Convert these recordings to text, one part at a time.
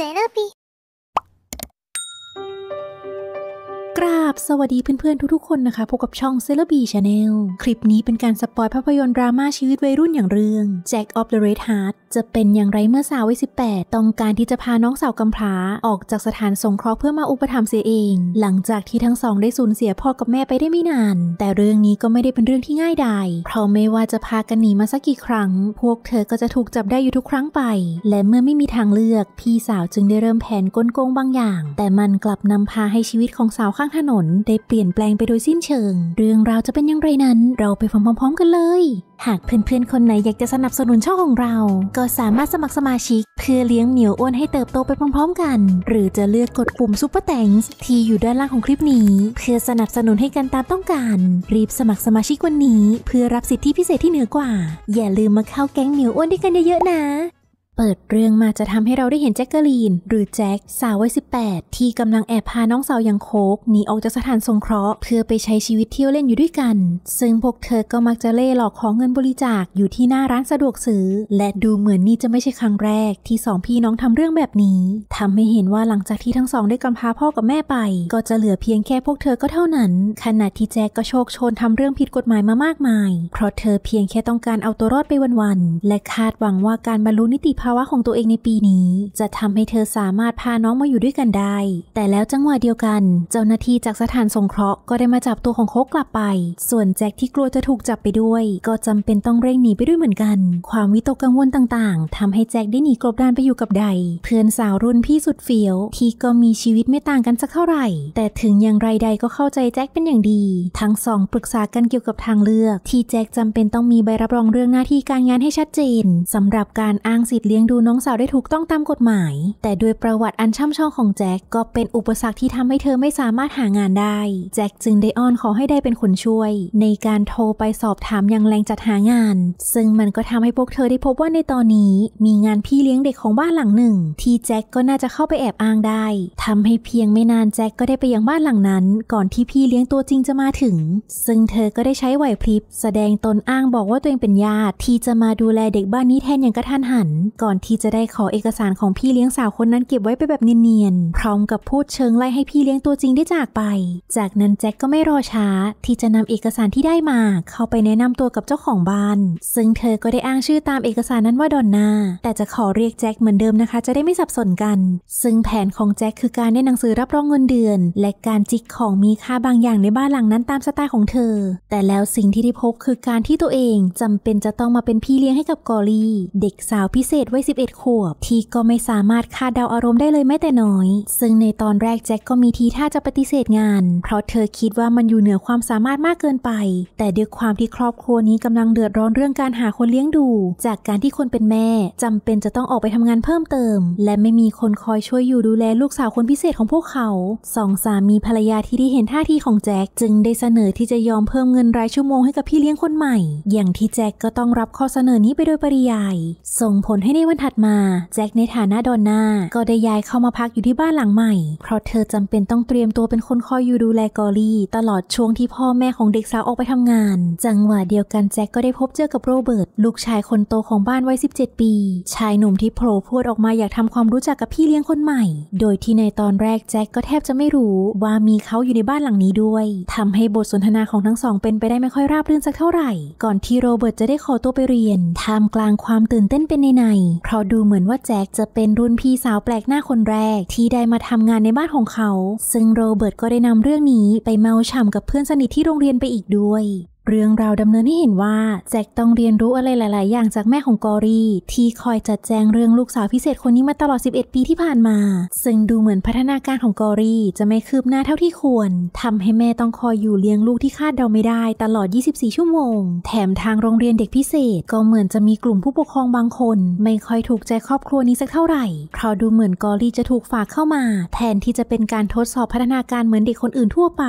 therapy. กราับสวัสดีเพื่อนๆทุกๆคนนะคะพบกับช่องเซเลบีชาแนลคลิปนี้เป็นการสปอยภาพยนตร์ดราม่าชีวิตวัยรุ่นอย่างเรื่อง Jack of the Red Heart จะเป็นอย่างไรเมื่อสาววัยสิต้องการที่จะพาน้องสาวกำพร้าออกจากสถานสงเคราะห์เพื่อมาอุปถัมภ์เสียเอง หลังจากที่ทั้งสองได้สูญเสียพ่อกับแม่ไปได้ไม่นาน แต่เรื่องนี้ก็ไม่ได้เป็นเรื่องที่ง่ายดายเพราะไม่ว่าจะพากันหนีมาสักกี่ครั้ง พวกเธอก็จะถูกจับได้อยู่ทุกครั้งไป และเมื่อไม่มีทางเลือกพี่สาวจึงได้เริ่มแผนกลโกงบางอย่าง แต่มันกลับนำพาให้ชีวิตของสาวข้างถนนนได้เปลี่ยนแปลงไปโดยสิ้นเชิง เรื่องราวจะเป็นอย่างไรนั้น เราไปฟังพร้อมๆ กันเลย หากเพื่อนๆ คนไหนอยากจะสนับสนุนช่องของเรา ก็สามารถสมัครสมาชิก เพื่อเลี้ยงเหมียวอ้วนให้เติบโตไปพร้อมๆ กัน หรือจะเลือกกดปุ่มซุปเปอร์แตงส์ที่อยู่ด้านล่างของคลิปนี้ เพื่อสนับสนุนให้กันตามต้องการ รีบสมัครสมาชิกวันนี้เพื่อรับสิทธิพิเศษที่เหนือกว่า อย่าลืมมาเข้าแก๊งเหมียวอ้วนด้วยกันเยอะๆ นะเปิดเรื่องมาจะทำให้เราได้เห็นแจ็คเกอรีน หรือแจ็คสาววัยสิที่กำลังแอบพาน้องสาวยังโคกหนีออกจากสถานสงเคราะห์เพื่อไปใช้ชีวิตเที่ยวเล่นอยู่ด้วยกัน ซึ่งพวกเธอก็มักจะเล่หลอกของเงินบริจาคอยู่ที่หน้าร้านสะดวกซื้อ และดูเหมือนนี่จะไม่ใช่ครั้งแรกที่สองพี่น้องทำเรื่องแบบนี้ทำให้เห็นว่าหลังจากที่ทั้งสองได้กำพาพ่อกับแม่ไป ก็จะเหลือเพียงแค่พวกเธอก็เท่านั้น ขณะที่แจ็คก็โชคชนทำเรื่องผิดกฎหมายมามากมาย เพราะเธอเพียงแค่ต้องการเอาตัวรอดไปวันๆและคาดหวังว่าการบรรลุนิติภาาวะของตัวเองในปีนี้จะทำให้เธอสามารถพาน้องมาอยู่ด้วยกันได้ แต่แล้วจังหวะเดียวกัน เจ้าหน้าที่จากสถานสงเคราะห์ก็ได้มาจับตัวของโคกกลับไป ส่วนแจ็คที่กลัวจะถูกจับไปด้วย ก็จำเป็นต้องเร่งหนีไปด้วยเหมือนกัน ความวิตกกังวลต่างๆ ทำให้แจ็คได้หนีกลบดานไปอยู่กับใด เพื่อนสาวรุ่นพี่สุดเฟี้ยวที่ก็มีชีวิตไม่ต่างกันสักเท่าไหร่ แต่ถึงอย่างไรใดก็เข้าใจแจ็คเป็นอย่างดี ทั้งสอง ปรึกษากันเกี่ยวกับทางเลือก ที่แจ็คจำเป็นต้องมีใบรับรองเรื่องหน้าที่การงานให้ชัดเจน สำหรับการอ้างสิทธิเลี้ยงดูน้องสาวได้ถูกต้องตามกฎหมาย แต่โดยประวัติอันช่ำชองของแจ็คก็เป็นอุปสรรคที่ทำให้เธอไม่สามารถหางานได้ แจ็คจึงได้อ้อนขอให้ได้เป็นคนช่วย ในการโทรไปสอบถามยังแรงจัดหางาน ซึ่งมันก็ทำให้พวกเธอได้พบว่าในตอนนี้มีงานพี่เลี้ยงเด็กของบ้านหลังหนึ่ง ที่แจ็คก็น่าจะเข้าไปแอบอ้างได้ทำให้เพียงไม่นานแจ็คก็ได้ไปยังบ้านหลังนั้นก่อนที่พี่เลี้ยงตัวจริงจะมาถึง ซึ่งเธอก็ได้ใช้ไหวพริบแสดงตนอ้างบอกว่าตัวเองเป็นญาติ ที่จะมาดูแลเด็กบ้านนี้แทนอย่างกระทันหันก่อนที่จะได้ขอเอกสารของพี่เลี้ยงสาวคนนั้นเก็บไว้ไปแบบเนียนๆ พร้อมกับพูดเชิงไล่ให้พี่เลี้ยงตัวจริงได้จากไป จากนั้นแจ็คก็ไม่รอช้าที่จะนำเอกสารที่ได้มาเข้าไปแนะนำตัวกับเจ้าของบ้าน ซึ่งเธอก็ได้อ้างชื่อตามเอกสารนั้นว่าดอนนาแต่จะขอเรียกแจ็คเหมือนเดิมนะคะจะได้ไม่สับสนกันซึ่งแผนของแจ็คคือการได้หนังสือรับรองเงินเดือนและการจิกของมีค่าบางอย่างในบ้านหลังนั้นตามสไตล์ของเธอ แต่แล้วสิ่งที่ได้พบคือการที่ตัวเองจำเป็นจะต้องมาเป็นพี่เลี้ยงให้กับกอรี่เด็กสาวพิเศษวัย11 ขวบที่ก็ไม่สามารถคาดเดาอารมณ์ได้เลยแม้แต่น้อย ซึ่งในตอนแรกแจ็คก็มีทีท่าจะปฏิเสธงาน เพราะเธอคิดว่ามันอยู่เหนือความสามารถมากเกินไป แต่ด้วยความที่ครอบครัวนี้กำลังเดือดร้อนเรื่องการหาคนเลี้ยงดู จากการที่คนเป็นแม่ จำเป็นจะต้องออกไปทำงานเพิ่มเติม และไม่มีคนคอยช่วยอยู่ดูแลลูกสาวคนพิเศษของพวกเขาสองสามีภรรยาที่ได้เห็นท่าทีของแจ็คจึงได้เสนอที่จะยอมเพิ่มเงินรายชั่วโมงให้กับพี่เลี้ยงคนใหม่ อย่างที่แจ็คก็ต้องรับข้อเสนอนี้ไปโดยปริยายส่งผลให้ในในวันถัดมาแจ็คในฐานะดอนนาก็ได้ย้ายเข้ามาพักอยู่ที่บ้านหลังใหม่ เพราะเธอจำเป็นต้องเตรียมตัวเป็นคนคอยอยู่ดูแลกอรี่ ตลอดช่วงที่พ่อแม่ของเด็กสาวออกไปทำงาน จังหวะเดียวกันแจ็คก็ได้พบเจอกับโรเบิร์ตลูกชายคนโตของบ้านวัย17 ปี ชายหนุ่มที่โผล่พูดออกมาอยากทำความรู้จักกับพี่เลี้ยงคนใหม่ โดยที่ในตอนแรกแจ็คก็แทบจะไม่รู้ว่ามีเขาอยู่ในบ้านหลังนี้ด้วยทำให้บทสนทนาของทั้งสอง เป็นไปได้ไม่ค่อยราบรื่นสักเท่าไหร่ ก่อนที่โรเบิร์ตจะได้ขอตัวไปเรียนท่ามกลางความตื่นเต้นเป็นในในเพราะดูเหมือนว่าแจ็คจะเป็นรุ่นพี่สาวแปลกหน้าคนแรกที่ได้มาทำงานในบ้านของเขา ซึ่งโรเบิร์ตก็ได้นำเรื่องนี้ไปเมาฉ่ากับเพื่อนสนิทที่โรงเรียนไปอีกด้วยเรื่องราวดำเนินให้เห็นว่าแจ็คต้องเรียนรู้อะไรหลาย ๆ อย่างจากแม่ของกอรี ที่คอยจัดแจงเรื่องลูกสาวพิเศษคนนี้มาตลอด 11 ปีที่ผ่านมา ซึ่งดูเหมือนพัฒนาการของกอรีจะไม่คืบหน้าเท่าที่ควร ทำให้แม่ต้องคอยอยู่เลี้ยงลูกที่คาดเดาไม่ได้ ตลอด 24 ชั่วโมง แถมทางโรงเรียนเด็กพิเศษ ก็เหมือนจะมีกลุ่มผู้ปกครองบางคน ไม่ค่อยถูกใจครอบครัวนี้สักเท่าไหร่เพราะดูเหมือนกอรีจะถูกฝากเข้ามาแทนที่จะเป็นการทดสอบพัฒนาการเหมือนเด็กคนอื่นทั่วไป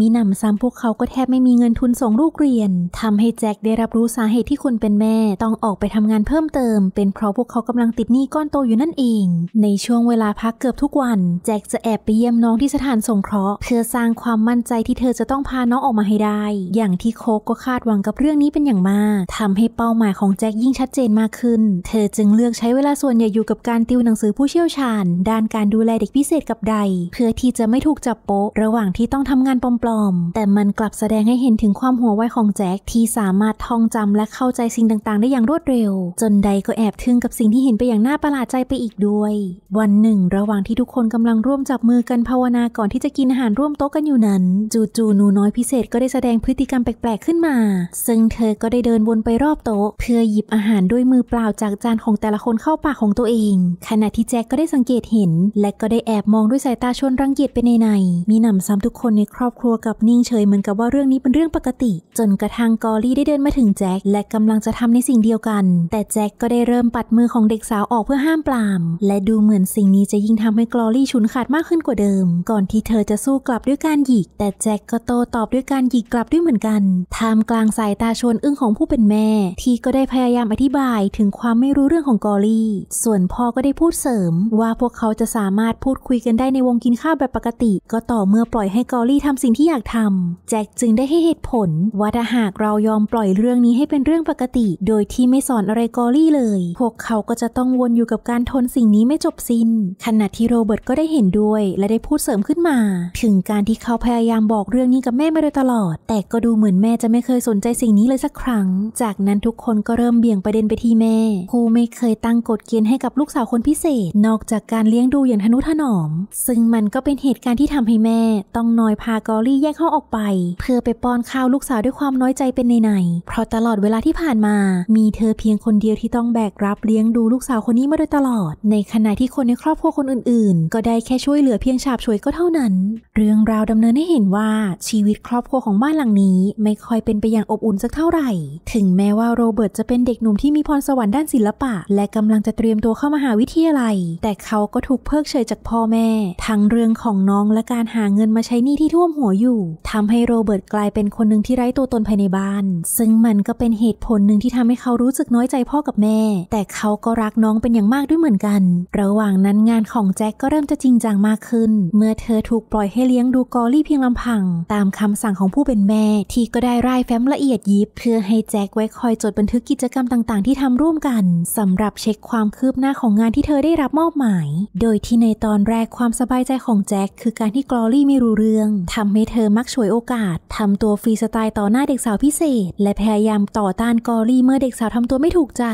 มีหนำซ้ำพวกเขาก็แทบไม่มีเงินทุนส่งลูกเรียรียนทำให้แจ็คได้รับรู้สาเหตุที่คนเป็นแม่ ต้องออกไปทำงานเพิ่มเติม เป็นเพราะพวกเขากำลังติดหนี้ก้อนโตอยู่นั่นเอง ในช่วงเวลาพักเกือบทุกวัน แจ็คจะแอบไปเยี่ยมน้องที่สถานสงเคราะห์เพื่อสร้างความมั่นใจที่เธอจะต้องพาน้องออกมาให้ได้ อย่างที่โคกก็คาดหวังกับเรื่องนี้เป็นอย่างมากทำให้เป้าหมายของแจ็คยิ่งชัดเจนมากขึ้นเธอจึงเลือกใช้เวลาส่วนใหญ่อยู่กับการติวหนังสือผู้เชี่ยวชาญ ด้านการดูแลเด็กพิเศษกับใด เพื่อที่จะไม่ถูกจับโป๊ะระหว่างที่ต้องทำงานปลอมๆ แต่มันกลับแสดงให้เห็นถึงความหัวไวของแจ็คที่สามารถท่องจำและเข้าใจสิ่งต่างๆ ได้อย่างรวดเร็ว จนใดก็แอบทึ่งกับสิ่งที่เห็นไปอย่างน่าประหลาดใจไปอีกด้วย วันหนึ่งระหว่างที่ทุกคนกำลังร่วมจับมือกันภาวนาก่อนที่จะกินอาหารร่วมโต๊ะกันอยู่นั้น จู่ๆหนูน้อยพิเศษก็ได้แสดงพฤติกรรมแปลกๆ ขึ้นมา ซึ่งเธอก็ได้เดินวนไปรอบโต๊ะเพื่อหยิบอาหารด้วยมือเปล่าจากจานของแต่ละคนเข้าปากของตัวเอง ขณะที่แจ็คก็ได้สังเกตเห็น และก็ได้แอบมองด้วยสายตาชวนรังเกียจไปในในมีหนำซ้ำทุกคนในครอบครัวกับนิ่งเฉยเหมือนกับว่าเรื่องนี้เป็นเรื่องปกติจนกระทั่งกอรี่ได้เดินมาถึงแจ็คและกำลังจะทำในสิ่งเดียวกันแต่แจ็คก็ได้เริ่มปัดมือของเด็กสาวออกเพื่อห้ามปลามและดูเหมือนสิ่งนี้จะยิ่งทำให้กอรี่ฉุนขาดมากขึ้นกว่าเดิมก่อนที่เธอจะสู้กลับด้วยการหยิกแต่แจ็คก็โตตอบด้วยการหยิกกลับด้วยเหมือนกันท่ามกลางสายตาชวนอึ้งของผู้เป็นแม่ที่ก็ได้พยายามอธิบายถึงความไม่รู้เรื่องของกอรี่ส่วนพ่อก็ได้พูดเสริมว่าพวกเขาจะสามารถพูดคุยกันได้ในวงกินข้าวแบบปกติก็ต่อเมื่อปล่อยให้กอรี่ทำสิ่งที่อยากทำแจ็คจึงได้ให้เหตุผลว่าว่าถ้าหากเรายอมปล่อยเรื่องนี้ให้เป็นเรื่องปกติ โดยที่ไม่สอนอะไรกอรี่เลย พวกเขาก็จะต้องวนอยู่กับการทนสิ่งนี้ไม่จบสิน้นขณะที่โรเบิร์ตก็ได้เห็นด้วยและได้พูดเสริมขึ้นมา ถึงการที่เขาพยายามบอกเรื่องนี้กับแม่มาโดยตลอด แต่ก็ดูเหมือนแม่จะไม่เคยสนใจสิ่งนี้เลยสักครั้ง จากนั้นทุกคนก็เริ่มเบี่ยงประเด็นไปที่แม่ ผู้ไม่เคยตั้งกฎเกณฑ์ให้กับลูกสาวคนพิเศษ นอกจากการเลี้ยงดูอย่างทนุถนอม ซึ่งมันก็เป็นเหตุการณ์ที่ทำให้แม่ ต้องนอยพากอรี่แยกห้องออกไป เพื่อไปป้อนข้าวลูกสาวด้วยความน้อยใจเป็นในๆ เพราะตลอดเวลาที่ผ่านมา มีเธอเพียงคนเดียวที่ต้องแบกรับเลี้ยงดูลูกสาวคนนี้มาโดยตลอด ในขณะที่คนในครอบครัวคนอื่นๆ ก็ได้แค่ช่วยเหลือเพียงฉาบ่วยก็เท่านั้น เรื่องราวดำเนินให้เห็นว่าชีวิตครอบครัวของบ้านหลังนี้ ไม่ค่อยเป็นไปอย่างอบอุ่นสักเท่าไหร่ ถึงแม้ว่าโรเบิร์ตจะเป็นเด็กหนุ่มที่มีพรสวรรค์ด้านศิลปะ และกำลังจะเตรียมตัวเข้ามาหาวิทยาลัย แต่เขาก็ถูกเพิกเฉยจากพ่อแม่ทั้งเรื่องของน้องและการหาเงินมาใช้หนี้ที่ท่วมหัวอยู่ ทำให้โรเบิร์ตกลายเป็นคนหนึ่งที่ไร้ตัวตัวตนภายในบ้านซึ่งมันก็เป็นเหตุผลหนึ่งที่ทำให้เขารู้สึกน้อยใจพ่อกับแม่ แต่เขาก็รักน้องเป็นอย่างมากด้วยเหมือนกัน ระหว่างนั้นงานของแจ็คก็เริ่มจะจริงจังมากขึ้น เมื่อเธอถูกปล่อยให้เลี้ยงดูกอรี่เพียงลำพัง ตามคำสั่งของผู้เป็นแม่ ที่ก็ได้ร่ายแฟ้มละเอียดยิบเพื่อให้แจ็คไว้คอยจดบันทึกกิจกรรมต่างๆที่ทำร่วมกัน สำหรับเช็คความคืบหน้าของงานที่เธอได้รับมอบหมาย โดยที่ในตอนแรกความสบายใจของแจ็คคือการที่กอรี่ไม่รู้เรื่อง ทำให้เธอมักฉวยโอกาส ทำตัวฟรีสไตล์ต่อหน้าน้าเด็กสาวพิเศษ และพยายามต่อต้านกอรี่เมื่อเด็กสาวทำตัวไม่ถูกใจ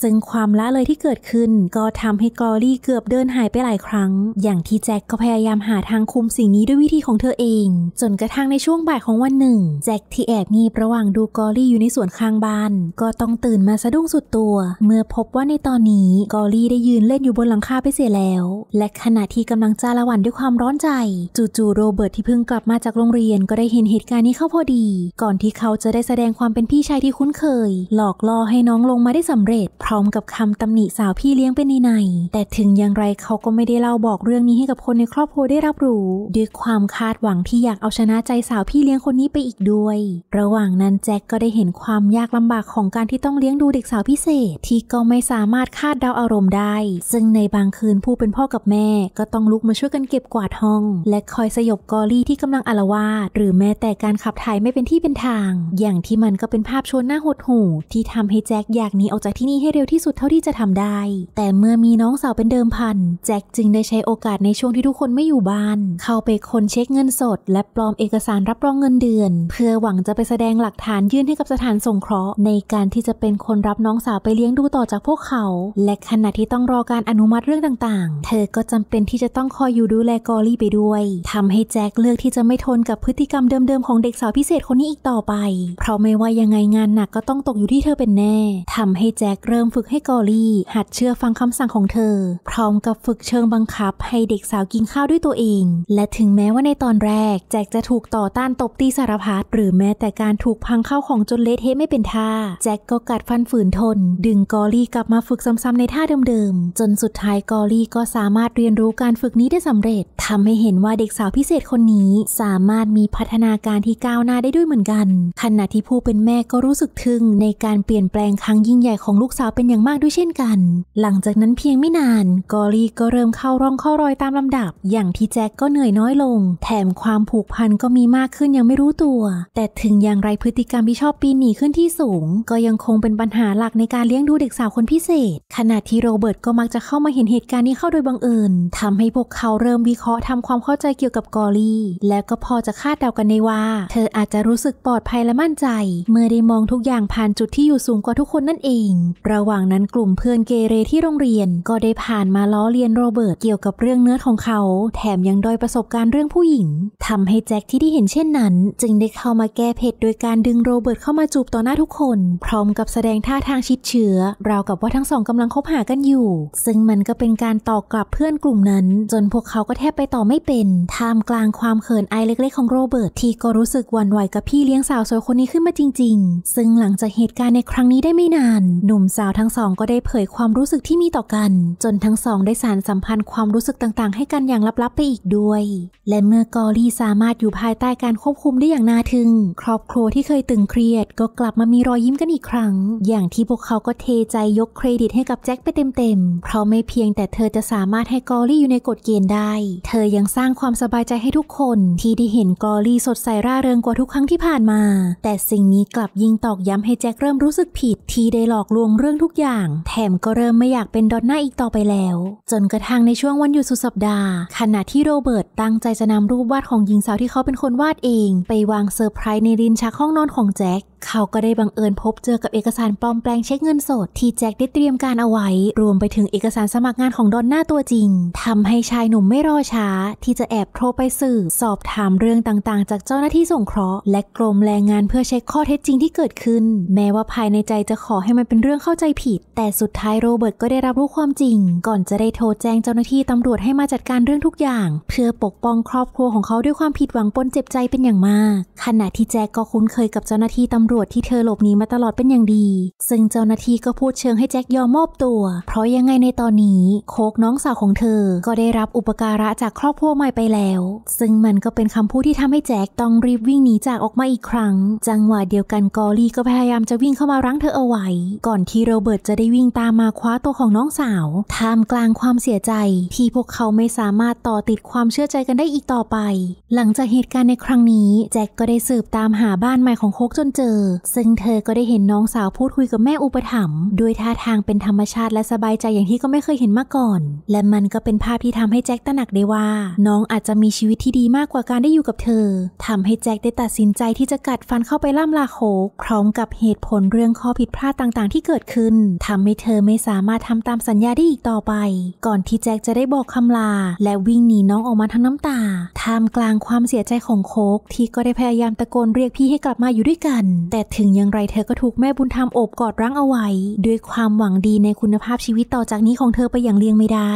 ซึ่งความละเลยที่เกิดขึ้น ก็ทำให้กอรี่เกือบเดินหายไปหลายครั้ง อย่างที่แจ็คก็พยายามหาทางคุมสิ่งนี้ด้วยวิธีของเธอเอง จนกระทั่งในช่วงบ่ายของวันหนึ่ง แจ็คที่แอบงีบระหว่างดูกอรี่อยู่ในสวนข้างบ้าน ก็ต้องตื่นมาสะดุ้งสุดตัว เมื่อพบว่าในตอนนี้กอรี่ได้ยืนเล่นอยู่บนหลังคาไปเสียแล้ว และขณะที่กำลังจ้าละวันด้วยความร้อนใจ จู่ๆโรเบิร์ตที่เพิ่งกลับมาจากโรงเรียนก็ได้เห็นเหตุการณ์นี้เข้าพอดี ก่อนที่เขาจะได้แสดงความเป็นพี่ชายที่คุ้นเคย หลอกล่อให้น้องลงมาได้สำเร็จ พร้อมกับคำตำหนิสาวพี่เลี้ยงเป็นในในแต่ถึงอย่างไรเขาก็ไม่ได้เล่าบอกเรื่องนี้ให้กับคนในครอบครัวได้รับรู้ ด้วยความคาดหวังที่อยากเอาชนะใจสาวพี่เลี้ยงคนนี้ไปอีกด้วย ระหว่างนั้นแจ็คก็ได้เห็นความยากลำบากของการที่ต้องเลี้ยงดูเด็กสาวพิเศษที่ก็ไม่สามารถคาดเดาอารมณ์ได้ ซึ่งในบางคืนผู้เป็นพ่อกับแม่ ก็ต้องลุกมาช่วยกันเก็บกวาดห้อง และคอยสยบกอรี่ที่กำลังอลาวาดหรือแม้แต่การขับถ่ายไม่เป็นที่เป็นทางอย่างที่มันก็เป็นภาพชวนหน้าหดหู่ ที่ทำให้แจ็คอยากหนีออกจากที่นี่ให้เร็วที่สุดเท่าที่จะทำได้ แต่เมื่อมีน้องสาวเป็นเดิมพัน แจ็คจึงได้ใช้โอกาสในช่วงที่ทุกคนไม่อยู่บ้าน เข้าไปคนเช็คเงินสด และปลอมเอกสารรับรองเงินเดือน เพื่อหวังจะไปแสดงหลักฐานยื่นให้กับสถานสงเคราะห์ ในการที่จะเป็นคนรับน้องสาวไปเลี้ยงดูต่อจากพวกเขา และขณะที่ต้องรอการอนุมัติเรื่องต่างๆ เธอก็จำเป็นที่จะต้องคอยอยู่ดูแลกอรี่ไปด้วย ทำให้แจ็คเลือกที่จะไม่ทนกับพฤติกรรมเดิมๆ ของเด็กสาวพิเศษคนนี้อีกต่ออไป เพราะไม่ว่ายังไงงานหนักก็ต้องตกอยู่ที่เธอเป็นแน่ ทำให้แจ็คเริ่มฝึกให้กอรี่ หัดเชื่อฟังคำสั่งของเธอ พร้อมกับฝึกเชิงบังคับให้เด็กสาวกินข้าวด้วยตัวเอง และถึงแม้ว่าในตอนแรก แจ็คจะถูกต่อต้านตบตีสารพัดหรือแม้แต่การถูกพังเข้าของจนเละเทะไม่เป็นท่า แจ็คก็กัดฟันฝืนทน ดึงกอรี่กลับมาฝึกซ้ำๆในท่าเดิมๆจนสุดท้ายกอรี่ก็สามารถเรียนรู้การฝึกนี้ได้สำเร็จ ทำให้เห็นว่าเด็กสาวพิเศษคนนี้ สามารถมีพัฒนาการที่ก้าวหน้าได้ด้วยเหมือนกันันขณะที่ผู้เป็นแม่ก็รู้สึกทึ่งในการเปลี่ยนแปลงครั้งยิ่งใหญ่ของลูกสาวเป็นอย่างมากด้วยเช่นกัน หลังจากนั้นเพียงไม่นาน กอรี่ก็เริ่มเข้าร่องเข้ารอยตามลำดับ อย่างที่แจ็คก็เหนื่อยน้อยลง แถมความผูกพันก็มีมากขึ้นยังไม่รู้ตัว แต่ถึงอย่างไรพฤติกรรมที่ชอบปีนหนีขึ้นที่สูง ก็ยังคงเป็นปัญหาหลักในการเลี้ยงดูเด็กสาวคนพิเศษ ขณะที่โรเบิร์ตก็มักจะเข้ามาเห็นเหตุการณ์นี้เข้าโดยบังเอิญทำให้พวกเขาเริ่มวิเคราะห์ทำความเข้าใจเกี่ยวกับกอรี่แล้วก็พอจะคาดเดากันได้ว่า เธออาจจะรู้สึกปลอดภัยและมั่นใจ เมื่อได้มองทุกอย่างผ่านจุดที่อยู่สูงกว่าทุกคนนั่นเอง ระหว่างนั้นกลุ่มเพื่อนเกเรที่โรงเรียนก็ได้ผ่านมาล้อเลียนโรเบิร์ตเกี่ยวกับเรื่องเนื้อของเขา แถมยังดอยประสบการณ์เรื่องผู้หญิงทำให้แจ็คที่ได้เห็นเช่นนั้นจึงได้เข้ามาแก้เผ็ดโดยการดึงโรเบิร์ตเข้ามาจูบต่อหน้าทุกคน พร้อมกับแสดงท่าทางชิดเชื้อราวกับว่าทั้งสองกำลังคบหากันอยู่ ซึ่งมันก็เป็นการตอบกลับเพื่อนกลุ่มนั้นจนพวกเขาก็แทบไปต่อไม่เป็นท่ามกลางความเขินอายเล็กๆ ของโรเบิร์ตที่ก็รู้สึกวันไหวกับพี่เลี้ยงงสาวสวยคนนี้ขึ้นมาจริงๆ ซึ่งหลังจากเหตุการณ์ในครั้งนี้ได้ไม่นาน หนุ่มสาวทั้งสองก็ได้เผยความรู้สึกที่มีต่อกัน จนทั้งสองได้สารสัมพันธ์ความรู้สึกต่างๆ ให้กันอย่างลับๆ ไปอีกด้วย และเมื่อกอรี่สามารถอยู่ภายใต้การควบคุมได้อย่างน่าทึ่ง ครอบครัวที่เคยตึงเครียดก็กลับมามีรอยยิ้มกันอีกครั้ง อย่างที่พวกเขาก็เทใจยกเครดิตให้กับแจ็คไปเต็มๆ เพราะไม่เพียงแต่เธอจะสามารถให้กอรี่อยู่ในกฎเกณฑ์ได้ เธอยังสร้างความสบายใจให้ทุกคน ที่ได้เห็นกอรี่สดใสร่าเริงกว่าทุกครั้งที่ผ่านมาาแต่สิ่งนี้กลับยิงตอกย้ำให้แจ็คเริ่มรู้สึกผิดที่ได้หลอกลวงเรื่องทุกอย่าง แถมก็เริ่มไม่อยากเป็นดอนน่าอีกต่อไปแล้ว จนกระทั่งในช่วงวันหยุดสุดสัปดาห์ ขณะที่โรเบิร์ตตั้งใจจะนำรูปวาดของหญิงสาวที่เขาเป็นคนวาดเอง ไปวางเซอร์ไพรส์ในรินชักห้องนอนของแจ็คเขาก็ได้บังเอิญพบเจอกับเอกสารปลอมแปลงเช็คเงินสดที่แจ็คได้เตรียมการเอาไว้ รวมไปถึงเอกสารสมัครงานของดอนน่าตัวจริง ทำให้ชายหนุ่มไม่รอช้า ที่จะแอบโทรไปสื่อ สอบถามเรื่องต่างๆ จากเจ้าหน้าที่ส่งเคราะห์และกรมแรงงานเพื่อเช็คข้อเท็จจริงที่เกิดขึ้น แม้ว่าภายในใจจะขอให้มันเป็นเรื่องเข้าใจผิด แต่สุดท้ายโรเบิร์ตก็ได้รับรู้ความจริงก่อนจะได้โทรแจ้งเจ้าหน้าที่ตำรวจให้มาจัดการเรื่องทุกอย่าง เพื่อปกป้องครอบครัวของเขาด้วยความผิดหวังปนเจ็บใจเป็นอย่างมาก ขณะที่แจ็คก็คุ้นเคยกับเจ้าหน้าที่ตำรวจที่เธอหลบหนีมาตลอดเป็นอย่างดี ซึ่งเจ้าหน้าที่ก็พูดเชิงให้แจ็คยอมมอบตัว เพราะยังไงในตอนนี้โคกน้องสาวของเธอ ก็ได้รับอุปการะจากครอบครัวใหม่ไปแล้ว ซึ่งมันก็เป็นคำพูดที่ทำให้แจ็คต้องรีบวิ่งหนีจากออกมาอีกครั้ง จังหวะเดียวกันกอรี่ก็พยายามจะวิ่งเข้ามารั้งเธอเอาไว้ ก่อนที่โรเบิร์ตจะได้วิ่งตามมาคว้าตัวของน้องสาว ท่ามกลางความเสียใจที่พวกเขาไม่สามารถต่อติดความเชื่อใจกันได้อีกต่อไป หลังจากเหตุการณ์ในครั้งนี้แจ็คก็ได้สืบตามหาบ้านใหม่ของโคกจนเจออซึ่งเธอก็ได้เห็นน้องสาวพูดคุยกับแม่อุปถัมภ์ด้วยท่าทางเป็นธรรมชาติและสบายใจอย่างที่ก็ไม่เคยเห็นมาก่อน และมันก็เป็นภาพที่ทำให้แจ็คตระหนักได้ว่า น้องอาจจะมีชีวิตที่ดีมากกว่าการได้อยู่กับเธอ ทำให้แจ็คได้ตัดสินใจที่จะกัดฟันเข้าไปล่ำลาโคกพร้อมกับเหตุผลเรื่องข้อผิดพลาดต่างๆ ที่เกิดขึ้น ทำให้เธอไม่สามารถทำตามสัญญาได้อีกต่อไป ก่อนที่แจ็คจะได้บอกคำลา และวิ่งหนีน้องออกมาทั้งน้ำตา ท่ามกลางความเสียใจของโคกที่ก็ได้พยายามตะโกนเรียกพี่ให้กลับมาอยู่ด้วยกันแต่ถึงอย่างไรเธอก็ถูกแม่บุญธรรมโอบกอดรั้งเอาไว้ด้วยความหวังดีในคุณภาพชีวิตต่อจากนี้ของเธอไปอย่างเลี่ยงไม่ได้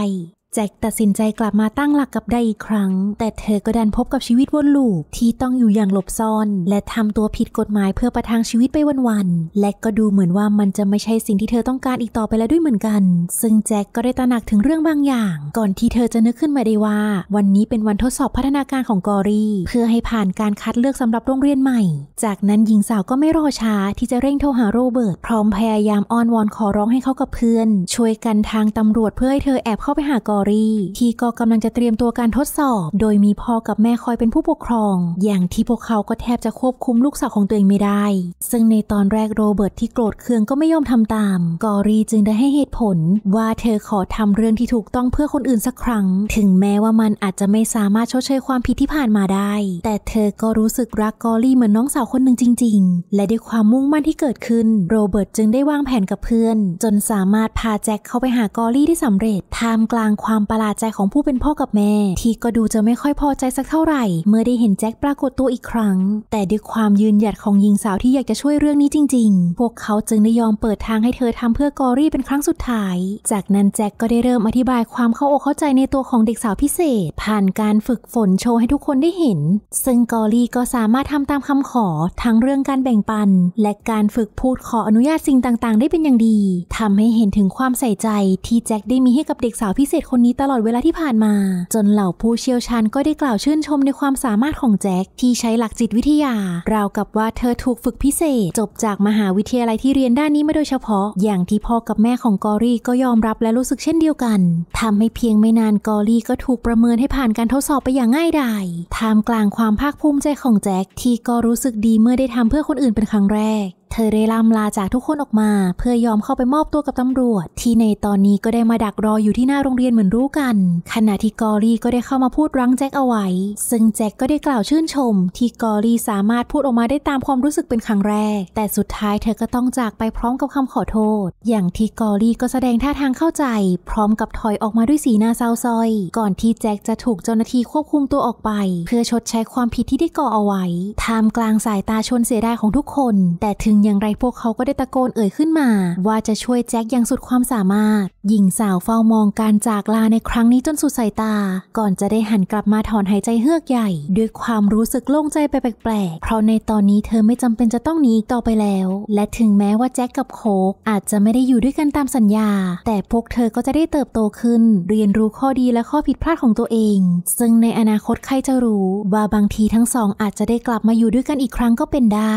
แจ็คตัดสินใจกลับมาตั้งหลักกับได้อีกครั้ง แต่เธอก็ดันพบกับชีวิตวนลูปที่ต้องอยู่อย่างหลบซ่อน และทำตัวผิดกฎหมายเพื่อประทังชีวิตไปวันๆและก็ดูเหมือนว่ามันจะไม่ใช่สิ่งที่เธอต้องการอีกต่อไปแล้วด้วยเหมือนกัน ซึ่งแจ็คก็ได้ตระหนักถึงเรื่องบางอย่าง ก่อนที่เธอจะนึกขึ้นมาได้ว่า วันนี้เป็นวันทดสอบพัฒนาการของกอรี่เพื่อให้ผ่านการคัดเลือกสำหรับโรงเรียนใหม่ จากนั้นหญิงสาวก็ไม่รอช้าที่จะเร่งโทรหาโรเบิร์ตพร้อมพยายามอ้อนวอนขอร้องให้เขากับเพื่อน ช่วยกันทางตำรวจเพื่อให้เธอแอบเข้าไปหากอรี่ที่ก็กำลังจะเตรียมตัวการทดสอบ โดยมีพ่อกับแม่คอยเป็นผู้ปกครอง อย่างที่พวกเขาก็แทบจะควบคุมลูกสาวของตัวเองไม่ได้ ซึ่งในตอนแรกโรเบิร์ตที่โกรธเคืองก็ไม่ยอมทำตาม กอรี่จึงได้ให้เหตุผลว่าเธอขอทำเรื่องที่ถูกต้องเพื่อคนอื่นสักครั้ง ถึงแม้ว่ามันอาจจะไม่สามารถชดเชยความผิดที่ผ่านมาได้ แต่เธอก็รู้สึกรักกอรี่เหมือนน้องสาวคนหนึ่งจริง ๆ และด้วยความมุ่งมั่นที่เกิดขึ้น โรเบิร์ตจึงได้วางแผนกับเพื่อน จนสามารถพาแจ็คเข้าไปหากอรี่ได้สำเร็จท่ามกลางความความประหลาดใจของผู้เป็นพ่อกับแม่ที่ก็ดูจะไม่ค่อยพอใจสักเท่าไหร่ เมื่อได้เห็นแจ็คปรากฏตัวอีกครั้ง แต่ด้วยความยืนหยัดของหญิงสาวที่อยากจะช่วยเรื่องนี้จริงๆ พวกเขาจึงได้ยอมเปิดทางให้เธอทำเพื่อกอรี่เป็นครั้งสุดท้าย จากนั้นแจ็คก็ได้เริ่มอธิบายความเข้าอกเข้าใจในตัวของเด็กสาวพิเศษ ผ่านการฝึกฝนโชว์ให้ทุกคนได้เห็น ซึ่งกอรี่ก็สามารถทำตามคำขอทั้งเรื่องการแบ่งปัน และการฝึกพูดขออนุญาตสิ่งต่าง ๆ ได้เป็นอย่างดี ทำให้เห็นถึงความใส่ใจที่แจ็คได้มีให้กับเด็กสาวพิเศษคนนี้ตลอดเวลาที่ผ่านมา จนเหล่าผู้เชี่ยวชาญก็ได้กล่าวชื่นชมในความสามารถของแจ็คที่ใช้หลักจิตวิทยา ราวกับว่าเธอถูกฝึกพิเศษ จบจากมหาวิทยาลัยที่เรียนด้านนี้มาโดยเฉพาะ อย่างที่พ่อกับแม่ของกอรี่ก็ยอมรับและรู้สึกเช่นเดียวกัน ทำให้เพียงไม่นานกอรี่ก็ถูกประเมินให้ผ่านการทดสอบไปอย่างง่ายดายท่ามกลางความภาคภูมิใจของแจ็คที่ก็รู้สึกดีเมื่อได้ทำเพื่อคนอื่นเป็นครั้งแรกเธอได้ลำลาจากทุกคนออกมา เพื่อยอมเข้าไปมอบตัวกับตำรวจ ที่ในตอนนี้ก็ได้มาดักรออยู่ที่หน้าโรงเรียนเหมือนรู้กันขณะที่กอรี่ก็ได้เข้ามาพูดรั้งแจ็คเอาไว้ ซึ่งแจ็คก็ได้กล่าวชื่นชมที่กอรี่สามารถพูดออกมาได้ตามความรู้สึกเป็นครั้งแรกแต่สุดท้ายเธอก็ต้องจากไปพร้อมกับคำขอโทษ อย่างที่กอรี่ก็แสดงท่าทางเข้าใจพร้อมกับถอยออกมาด้วยสีหน้าเศร้าซ้อย ก่อนที่แจ็คจะถูกเจ้าหน้าที่ควบคุมตัวออกไปเพื่อชดใช้ความผิดที่ได้ก่อเอาไว้ท่ามกลางสายตาชนเสียดายของทุกคน แต่ถึงอย่างไรพวกเขาก็ได้ตะโกนเอ่ยขึ้นมา ว่าจะช่วยแจ็คอย่างสุดความสามารถ หญิงสาวเฝ้ามองการจากลาในครั้งนี้จนสุดสายตา ก่อนจะได้หันกลับมาถอนหายใจเฮือกใหญ่ ด้วยความรู้สึกโล่งใจไปแปลกๆ เพราะในตอนนี้เธอไม่จำเป็นจะต้องหนีอีกต่อไปแล้ว และถึงแม้ว่าแจ็คกับโคกอาจจะไม่ได้อยู่ด้วยกันตามสัญญา แต่พวกเธอก็จะได้เติบโตขึ้น เรียนรู้ข้อดีและข้อผิดพลาดของตัวเอง ซึ่งในอนาคตใครจะรู้ว่าบางทีทั้งสอง อาจจะได้กลับมาอยู่ด้วยกันอีกครั้งก็เป็นได้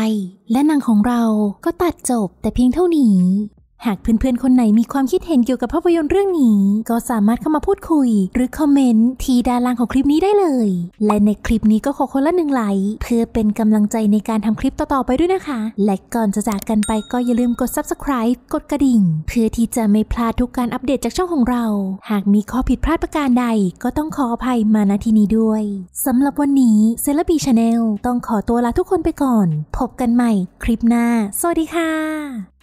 และหนังของเราก็ตัดจบแต่เพียงเท่านี้หากเพื่อนๆ คนไหนมีความคิดเห็นเกี่ยวกับภาพยนตร์เรื่องนี้ ก็สามารถเข้ามาพูดคุย หรือคอมเมนต์ที่ด้านล่างของคลิปนี้ได้เลย และในคลิปนี้ก็ขอคนละหนึ่งไลค์เพื่อเป็นกำลังใจในการทำคลิปต่อๆไปด้วยนะคะ และก่อนจะจากกันไปก็อย่าลืมกด subscribe กดกระดิ่ง เพื่อที่จะไม่พลาดทุกการอัปเดตจากช่องของเรา หากมีข้อผิดพลาดประการใดก็ต้องขออภัยมาณที่นี้ด้วยสำหรับวันนี้เซลบีชาแนลต้องขอตัวลาทุกคนไปก่อน พบกันใหม่ คลิปหน้าสวัสดีค่ะ